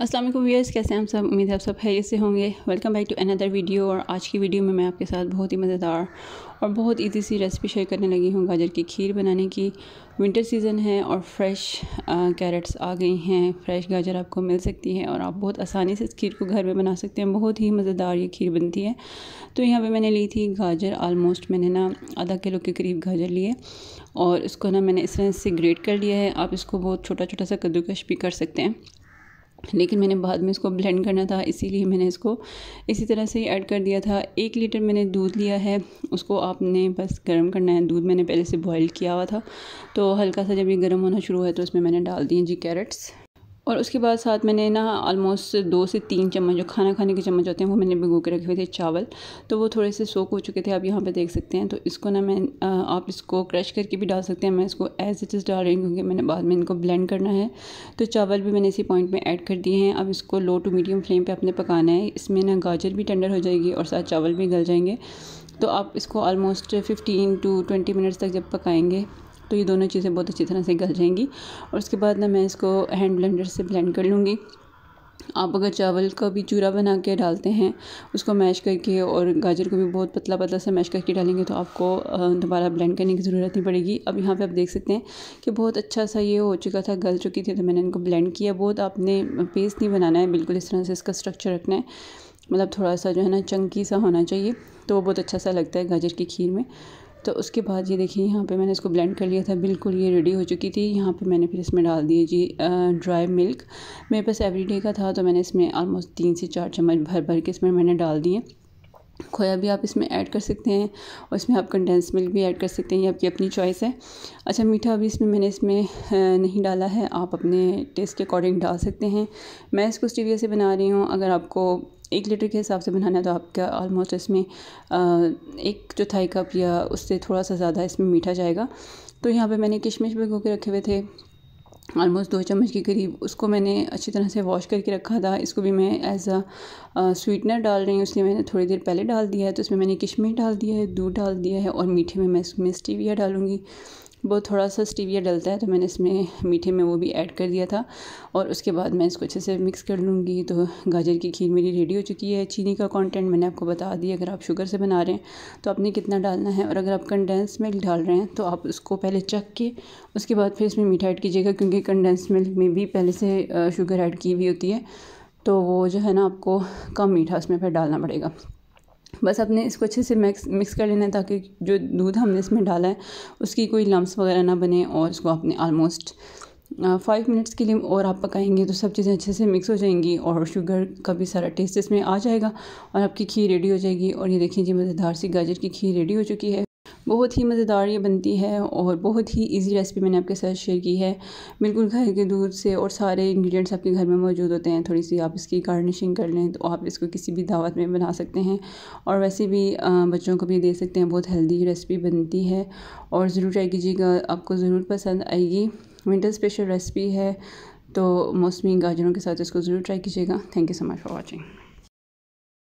Aslam viewers कैसे हम सब उम्मीद है आप सब है से होंगे welcome back to another video और आज की वीडियो में मैं आपके साथ बहुत ही मज़ेदार और बहुत इजी सी रेसिपी शेयर करने लगी हूँ गाजर की खीर बनाने की विंटर सीज़न है और फ्रेश कैरेट्स आ गई हैं फ्रेश गाजर आपको मिल सकती है और आप बहुत आसानी से इस खीर को घर में बना सकते हैं बहुत ही मज़ेदार ये खीर बनती है तो यहाँ पर मैंने ली थी गाजर आलमोस्ट मैंने ना आधा किलो के करीब गाजर लिए और इसको ना मैंने इस तरह से ग्रेट कर लिया है आप इसको बहुत छोटा छोटा सा कद्दूकश भी कर सकते हैं लेकिन मैंने बाद में इसको ब्लेंड करना था इसीलिए मैंने इसको इसी तरह से ही ऐड कर दिया था एक लीटर मैंने दूध लिया है उसको आपने बस गर्म करना है दूध मैंने पहले से बॉईल किया हुआ था तो हल्का सा जब ये गर्म होना शुरू है तो उसमें मैंने डाल दिए जी कैरेट्स और उसके बाद साथ मैंने ना ऑलमोस्ट दो से तीन चम्मच जो खाना खाने के चम्मच होते हैं वो मैंने भिगो के रखे हुए थे चावल तो वो थोड़े से सोख हो चुके थे आप यहाँ पे देख सकते हैं तो इसको ना मैं आप इसको क्रश करके भी डाल सकते हैं मैं इसको एज इट इज़ डाल रही हूँ क्योंकि मैंने बाद में इनको ब्लेंड करना है तो चावल भी मैंने इसी पॉइंट में ऐड कर दिए हैं अब इसको लो टू मीडियम फ्लेम पर आपने पकाना है इसमें ना गाजर भी टेंडर हो जाएगी और साथ चावल भी गल जाएंगे तो आप इसको almost fifteen to twenty minutes तक जब पकाएँगे तो ये दोनों चीज़ें बहुत अच्छी तरह से गल जाएंगी और उसके बाद ना मैं इसको हैंड ब्लेंडर से ब्लेंड कर लूँगी आप अगर चावल का भी चूरा बना के डालते हैं उसको मैश करके और गाजर को भी बहुत पतला पतला सा मैश करके डालेंगे तो आपको दोबारा ब्लेंड करने की ज़रूरत नहीं पड़ेगी अब यहाँ पे आप देख सकते हैं कि बहुत अच्छा सा ये हो चुका था गल चुकी थी तो मैंने इनको ब्लेंड किया बहुत आपने पेस्ट नहीं बनाना है बिल्कुल इस तरह से इसका स्ट्रक्चर रखना है मतलब थोड़ा सा जो है ना चंकी सा होना चाहिए तो वो बहुत अच्छा सा लगता है गाजर की खीर में तो उसके बाद ये देखिए यहाँ पे मैंने इसको ब्लेंड कर लिया था बिल्कुल ये रेडी हो चुकी थी यहाँ पे मैंने फिर इसमें डाल दिए जी ड्राई मिल्क मेरे पास एवरीडे का था तो मैंने इसमें ऑलमोस्ट तीन से चार चम्मच भर भर के इसमें मैंने डाल दिए खोया भी आप इसमें ऐड कर सकते हैं और इसमें आप कंडेंस मिल्क भी ऐड कर सकते हैं ये आपकी अपनी चॉइस है अच्छा मीठा अभी इसमें मैंने इसमें नहीं डाला है आप अपने टेस्ट के अकॉर्डिंग डाल सकते हैं मैं इसको स्टीविया से बना रही हूँ अगर आपको एक लीटर के हिसाब से बनाना है तो आपका ऑलमोस्ट इसमें एक चौथाई कप या उससे थोड़ा सा ज़्यादा इसमें मीठा जाएगा तो यहाँ पे मैंने किशमिश भिगो के रखे हुए थे ऑलमोस्ट दो चम्मच के करीब उसको मैंने अच्छी तरह से वॉश करके रखा था इसको भी मैं एज अ स्वीटनर डाल रही हूँ इसलिए मैंने थोड़ी देर पहले डाल दिया है तो इसमें मैंने किशमिश डाल दिया है दूध डाल दिया है और मीठे में मैं इसमें स्टीविया डालूँगी वो थोड़ा सा स्टीविया डलता है तो मैंने इसमें मीठे में वो भी ऐड कर दिया था और उसके बाद मैं इसको अच्छे से मिक्स कर लूँगी तो गाजर की खीर मेरी रेडी हो चुकी है चीनी का कंटेंट मैंने आपको बता दिया अगर आप शुगर से बना रहे हैं तो आपने कितना डालना है और अगर आप कंडेंस मिल्क डाल रहे हैं तो आप उसको पहले चख के उसके बाद फिर इसमें मीठा ऐड कीजिएगा क्योंकि कंडेंस मिल्क में भी पहले से शुगर ऐड की हुई होती है तो वो जो है ना आपको कम मीठा उसमें फिर डालना पड़ेगा बस अपने इसको अच्छे से मिक्स मिक्स कर लेना है ताकि जो दूध हमने इसमें डाला है उसकी कोई लम्स वगैरह ना बने और इसको आपने आलमोस्ट फाइव मिनट्स के लिए और आप पकाएंगे तो सब चीज़ें अच्छे से मिक्स हो जाएंगी और शुगर का भी सारा टेस्ट इसमें आ जाएगा और आपकी खीर रेडी हो जाएगी और ये देखिए जी मज़ेदार सी गाजर की खीर रेडी हो चुकी है बहुत ही मज़ेदार ये बनती है और बहुत ही इजी रेसिपी मैंने आपके साथ शेयर की है बिल्कुल घर के दूध से और सारे इंग्रेडिएंट्स आपके घर में मौजूद होते हैं थोड़ी सी आप इसकी गार्निशिंग कर लें तो आप इसको किसी भी दावत में बना सकते हैं और वैसे भी बच्चों को भी दे सकते हैं बहुत हेल्दी रेसिपी बनती है और ज़रूर ट्राई कीजिएगा आपको ज़रूर पसंद आएगी विंटर स्पेशल रेसिपी है तो मौसमी गाजरों के साथ इसको ज़रूर ट्राई कीजिएगा thank you so much for watching